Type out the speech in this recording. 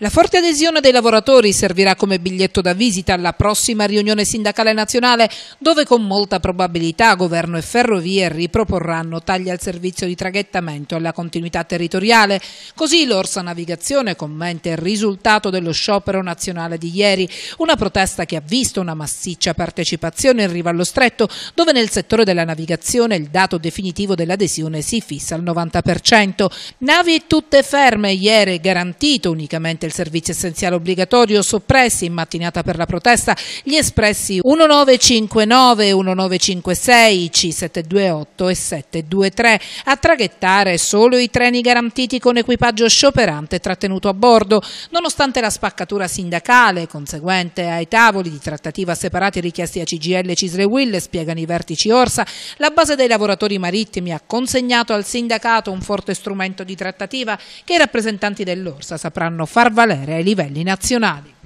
La forte adesione dei lavoratori servirà come biglietto da visita alla prossima riunione sindacale nazionale dove con molta probabilità governo e ferrovie riproporranno tagli al servizio di traghettamento e alla continuità territoriale. Così l'Orsa Navigazione commenta il risultato dello sciopero nazionale di ieri, una protesta che ha visto una massiccia partecipazione in riva allo stretto dove nel settore della navigazione il dato definitivo dell'adesione si fissa al 90%. Navi tutte ferme ieri garantito unicamente il servizio essenziale obbligatorio soppressi in mattinata per la protesta gli espressi 1959, 1956, C728 e 723 a traghettare solo i treni garantiti con equipaggio scioperante trattenuto a bordo, nonostante la spaccatura sindacale conseguente ai tavoli di trattativa separati richiesti a CGL Cisle Will, spiegano i vertici Orsa, la base dei lavoratori marittimi ha consegnato al sindacato un forte strumento di trattativa che i rappresentanti dell'Orsa sapranno far valere valere ai livelli nazionali.